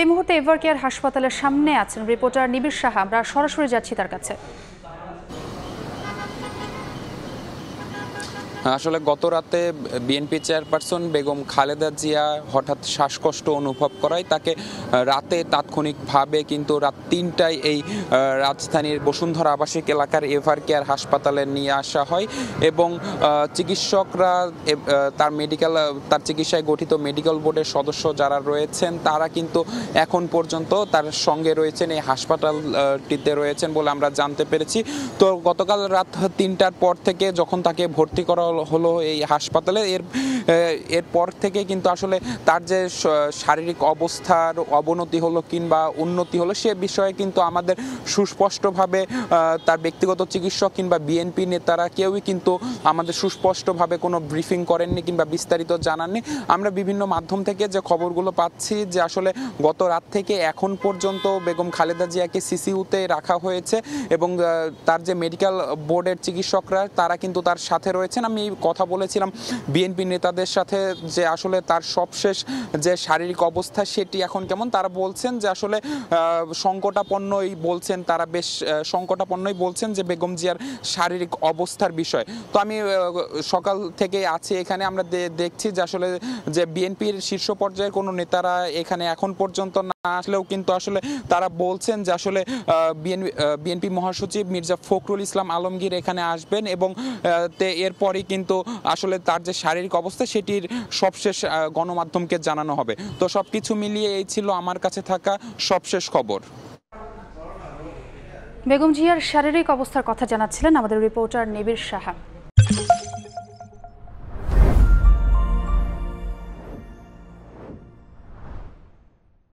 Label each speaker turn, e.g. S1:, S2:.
S1: এই মুহূর্তে ever care হাসপাতালের সামনে আছেন রিপোর্টার নিবির সাহা আমরা সরাসরি যাচ্ছি তার কাছে
S2: আসলে গত রাতে বিএনপি চেয়ারপারসন বেগম খালেদা জিয়া হঠাৎ শ্বাসকষ্ট অনুভব করায় তাকে রাতে তাৎক্ষণিকভাবে কিন্তু রাত তিনটায় এই রাজধানীর বসুন্ধরা আবাসিক এলাকার এভার কেয়ার হাসপাতালে নিয়ে আসা হয় এবং চিকিৎসকরা তার মেডিকেল তার চিকিৎসায় গঠিত মেডিকেল বোর্ডের সদস্য যারা রয়েছেন তারা কিন্তু এখন পর্যন্ত তার সঙ্গে রয়েছেন এই হাসপাতালটিতে রয়েছেন বলে আমরা জানতে পেরেছি তো গতকাল রাত তিনটার পর থেকে যখন তাকে ভর্তি করা হলো এই হাসপাতালে এর এরপর থেকে কিন্তু আসলে তার যে শারীরিক অবস্থার অবনতি হলো কিংবা উন্নতি হলো সে বিষয়ে কিন্তু আমাদের সুস্পষ্টভাবে তার ব্যক্তিগত চিকিৎসক কিংবা বিএনপি নেতারা কেউই কিন্তু আমাদের সুস্পষ্টভাবে কোনো ব্রিফিং করেননি কিংবা বিস্তারিত জানাননি আমরা বিভিন্ন মাধ্যম থেকে যে খবরগুলো পাচ্ছি যে আসলে গত রাত থেকে এখন পর্যন্ত বেগম খালেদা জিয়াকে সিসিউতে রাখা হয়েছে এবং তার যে মেডিকেল বোর্ডের চিকিৎসকরা তারা কিন্তু তার সাথে রয়েছেন আমি এই কথা বলেছিলাম বিএনপি নেতাদের তাদের সাথে যে আসলে তার সবশেষ যে শারীরিক অবস্থা সেটি এখন কেমন তারা বলছেন যে আসলে সংকটাপন্নই বলছেন তারা বেশ সংকটাপন্নই বলছেন যে বেগম জিয়ার শারীরিক অবস্থার বিষয় তো আমি সকাল থেকে আছি এখানে আমরা দেখছি যে আসলে যে বিএনপির শীর্ষ পর্যায়ের কোনো নেতারা এখানে এখন পর্যন্ত আসলেও কিন্তু আসলে তারা বলছেন যে আসলে বিএনপি মহাসচিব মির্জা ফখরুল ইসলাম আলমগীর এখানে আসবেন এবং এরপরই কিন্তু আসলে তার যে শারীরিক অবস্থা সেটির সবশেষ গণমাধ্যমকে জানানো হবে তো সব কিছু মিলিয়ে এই ছিল আমার কাছে থাকা সবশেষ খবর
S1: বেগম জিয়ার শারীরিক অবস্থার কথা জানাচ্ছিলেন আমাদের রিপোর্টার নিবির সাহা